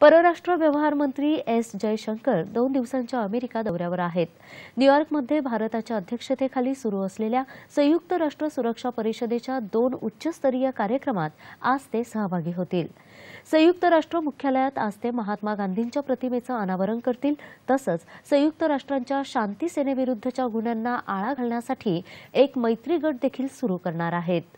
परराष्ट्र व्यवहार मंत्री एस जयशंकर दोन दिवसांच्या अमेरिका दौऱ्यावर आहेत न्यूयॉर्कमध्ये भारताच्या अध्यक्षतेखाली सुरू असलेल्या संयुक्त राष्ट्र सुरक्षा परिषदेच्या दोन उच्चस्तरीय कार्यक्रमात आज ते सहभागी होतील संयुक्त राष्ट्र मुख्यालयात आज ते महात्मा गांधींच्या प्रतिमेचं अनावरण करतील तसंच संयुक्त राष्ट्रांच्या शांती सेनेविरुद्धच्या गुन्ह्यांना आळा घालण्यासाठी एक मैत्री गट देखील सुरू करणार आहेत